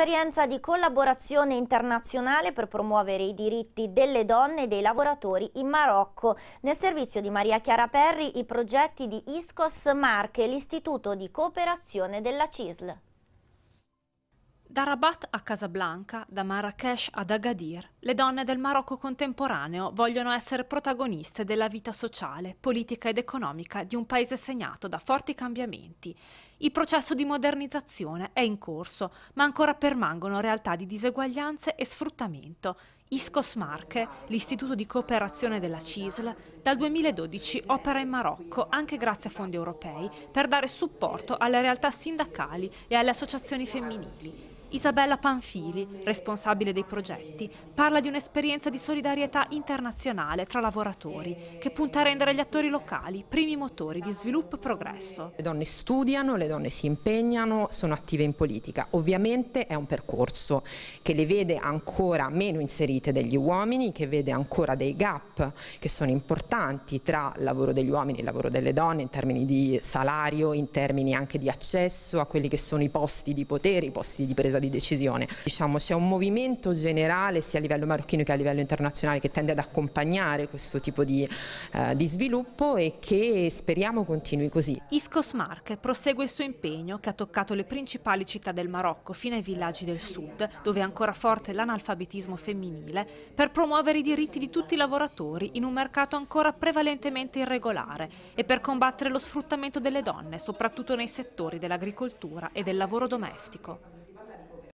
un'esperienza di collaborazione internazionale per promuovere i diritti delle donne e dei lavoratori in Marocco. Nel servizio di Maria Chiara Perri i progetti di Iscos Marche, l'istituto di cooperazione della CISL. Da Rabat a Casablanca, da Marrakesh ad Agadir, le donne del Marocco contemporaneo vogliono essere protagoniste della vita sociale, politica ed economica di un paese segnato da forti cambiamenti. Il processo di modernizzazione è in corso, ma ancora permangono realtà di diseguaglianze e sfruttamento. Iscos Marche, l'istituto di cooperazione della CISL, dal 2012 opera in Marocco, anche grazie a fondi europei, per dare supporto alle realtà sindacali e alle associazioni femminili. Isabella Panfili, responsabile dei progetti, parla di un'esperienza di solidarietà internazionale tra lavoratori che punta a rendere gli attori locali primi motori di sviluppo e progresso. Le donne studiano, le donne si impegnano, sono attive in politica. Ovviamente è un percorso che le vede ancora meno inserite degli uomini, che vede ancora dei gap che sono importanti tra il lavoro degli uomini e il lavoro delle donne in termini di salario, in termini anche di accesso a quelli che sono i posti di potere, i posti di presa presa di decisione. Diciamo c'è un movimento generale sia a livello marocchino che a livello internazionale che tende ad accompagnare questo tipo di, eh, di sviluppo e che speriamo continui così. Iscos Mark prosegue il suo impegno che ha toccato le principali città del Marocco fino ai villaggi del sud dove è ancora forte l'analfabetismo femminile per promuovere i diritti di tutti i lavoratori in un mercato ancora prevalentemente irregolare e per combattere lo sfruttamento delle donne soprattutto nei settori dell'agricoltura e del lavoro domestico.